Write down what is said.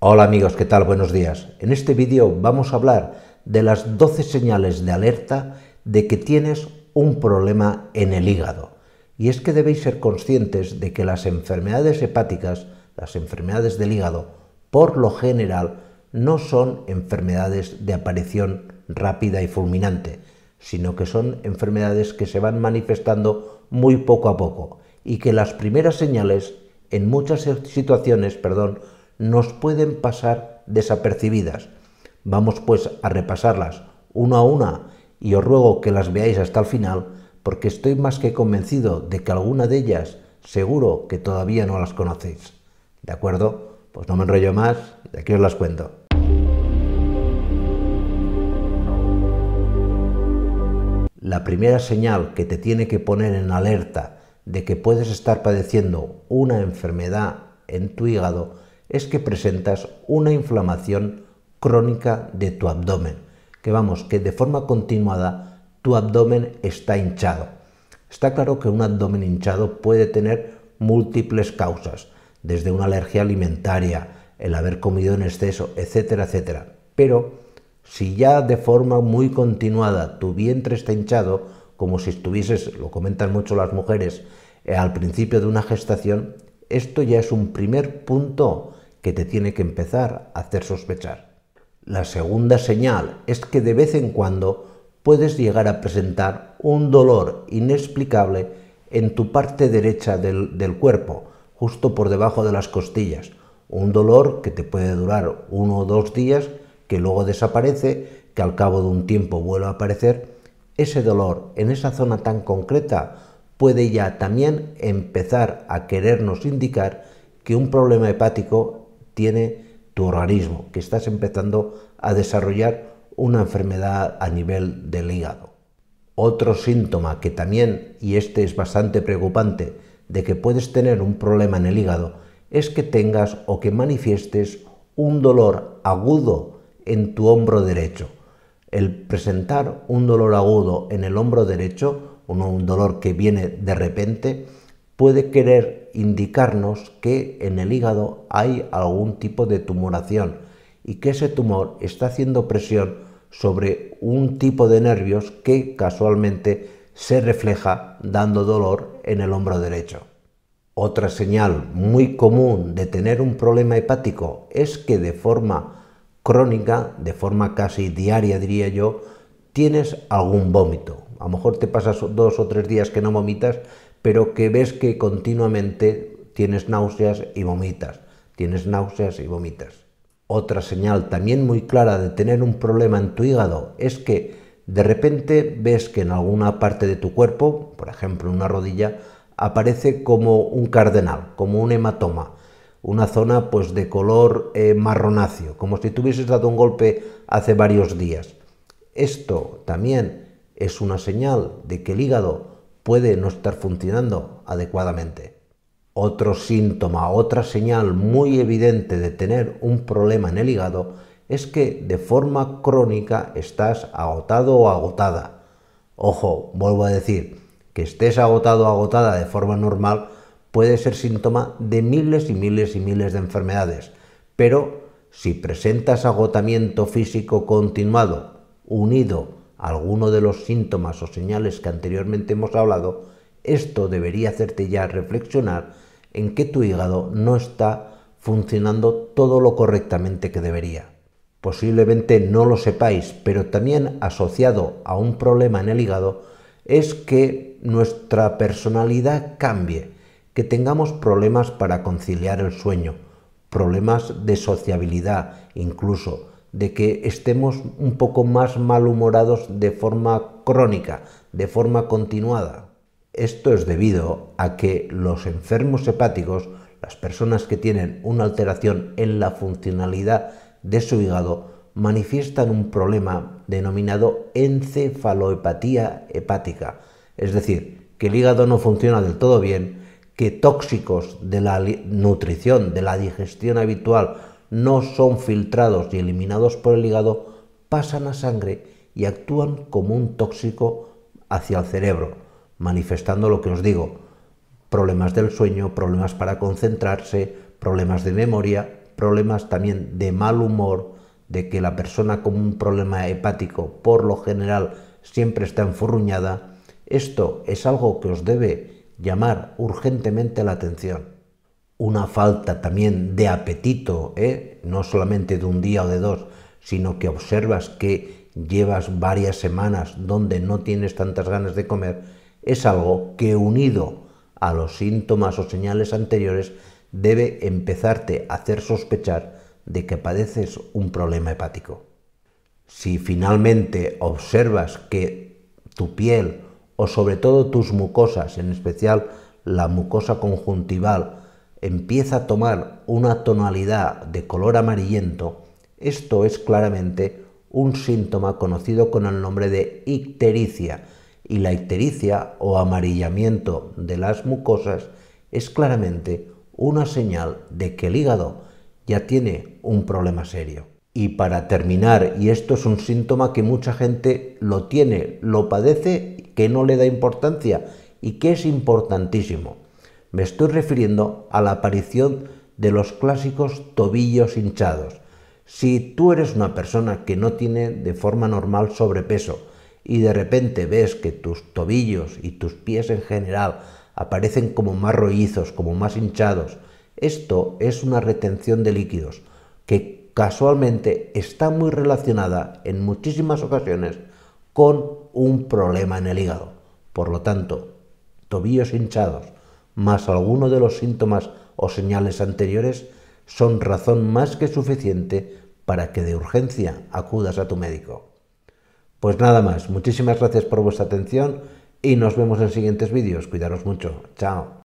Hola amigos, ¿qué tal? Buenos días. En este vídeo vamos a hablar de las 12 señales de alerta de que tienes un problema en el hígado. Y es que debéis ser conscientes de que las enfermedades hepáticas, las enfermedades del hígado, por lo general no son enfermedades de aparición rápida y fulminante, sino que son enfermedades que se van manifestando muy poco a poco y que las primeras señales en muchas situaciones, perdón, nos pueden pasar desapercibidas. Vamos pues a repasarlas una a una y os ruego que las veáis hasta el final porque estoy más que convencido de que alguna de ellas seguro que todavía no las conocéis. ¿De acuerdo? Pues no me enrollo más y aquí os las cuento. La primera señal que te tiene que poner en alerta de que puedes estar padeciendo una enfermedad en tu hígado es que presentas una inflamación crónica de tu abdomen, que vamos, que de forma continuada tu abdomen está hinchado. Está claro que un abdomen hinchado puede tener múltiples causas, desde una alergia alimentaria, el haber comido en exceso, etcétera, etcétera. Pero si ya de forma muy continuada tu vientre está hinchado, como si estuvieses, lo comentan mucho las mujeres, eh, al principio de una gestación, esto ya es un primer punto que te tiene que empezar a hacer sospechar. La segunda señal es que de vez en cuando puedes llegar a presentar un dolor inexplicable en tu parte derecha del, cuerpo, justo por debajo de las costillas. Un dolor que te puede durar uno o dos días, que luego desaparece, que al cabo de un tiempo vuelve a aparecer. Ese dolor en esa zona tan concreta puede ya también empezar a querernos indicar que un problema hepático tiene tu organismo, que estás empezando a desarrollar una enfermedad a nivel del hígado. Otro síntoma que también, y este es bastante preocupante, de que puedes tener un problema en el hígado es que tengas o que manifiestes un dolor agudo en tu hombro derecho. El presentar un dolor agudo en el hombro derecho un dolor que viene de repente, puede querer indicarnos que en el hígado hay algún tipo de tumoración y que ese tumor está haciendo presión sobre un tipo de nervios que casualmente se refleja dando dolor en el hombro derecho. Otra señal muy común de tener un problema hepático es que de forma crónica, de forma casi diaria diría yo, tienes algún vómito. A lo mejor te pasas dos o tres días que no vomitas, pero que ves que continuamente tienes náuseas y vomitas. Tienes náuseas y vomitas. Otra señal también muy clara de tener un problema en tu hígado es que de repente ves que en alguna parte de tu cuerpo, por ejemplo en una rodilla, aparece como un cardenal, como un hematoma, una zona pues de color eh, marronáceo, como si te hubieses dado un golpe hace varios días. Esto también es una señal de que el hígado puede no estar funcionando adecuadamente. Otro síntoma, otra señal muy evidente de tener un problema en el hígado es que de forma crónica estás agotado o agotada. Ojo, vuelvo a decir, que estés agotado o agotada de forma normal puede ser síntoma de miles y miles y miles de enfermedades, pero si presentas agotamiento físico continuado unido a alguno de los síntomas o señales que anteriormente hemos hablado, esto debería hacerte ya reflexionar en que tu hígado no está funcionando todo lo correctamente que debería. Posiblemente no lo sepáis, pero también asociado a un problema en el hígado es que nuestra personalidad cambie, que tengamos problemas para conciliar el sueño, problemas de sociabilidad incluso, de que estemos un poco más malhumorados de forma crónica, de forma continuada. Esto es debido a que los enfermos hepáticos, las personas que tienen una alteración en la funcionalidad de su hígado, manifiestan un problema denominado encefalohepatía hepática, es decir, que el hígado no funciona del todo bien, que tóxicos de la nutrición, de la digestión habitual, no son filtrados y eliminados por el hígado, pasan a sangre y actúan como un tóxico hacia el cerebro, manifestando lo que os digo, problemas del sueño, problemas para concentrarse, problemas de memoria, problemas también de mal humor, de que la persona con un problema hepático por lo general siempre está enfurruñada, esto es algo que os debe llamar urgentemente la atención una falta también de apetito, ¿eh? no solamente de un día o de dos, sino que observas que llevas varias semanas donde no tienes tantas ganas de comer, es algo que unido a los síntomas o señales anteriores debe empezarte a hacer sospechar de que padeces un problema hepático. Si finalmente observas que tu piel o sobre todo tus mucosas, en especial la mucosa conjuntival, empieza a tomar una tonalidad de color amarillento, esto es claramente un síntoma conocido con el nombre de ictericia y la ictericia o amarillamiento de las mucosas es claramente una señal de que el hígado ya tiene un problema serio. Y para terminar, y esto es un síntoma que mucha gente lo tiene, lo padece, que no le da importancia y que es importantísimo, me estoy refiriendo a la aparición de los clásicos tobillos hinchados. Si tú eres una persona que no tiene de forma normal sobrepeso y de repente ves que tus tobillos y tus pies en general aparecen como más rollizos, como más hinchados, esto es una retención de líquidos que casualmente está muy relacionada en muchísimas ocasiones con un problema en el hígado. Por lo tanto, tobillos hinchados, más alguno de los síntomas o señales anteriores son razón más que suficiente para que de urgencia acudas a tu médico. Pues nada más, muchísimas gracias por vuestra atención y nos vemos en siguientes vídeos. Cuidaros mucho. Chao.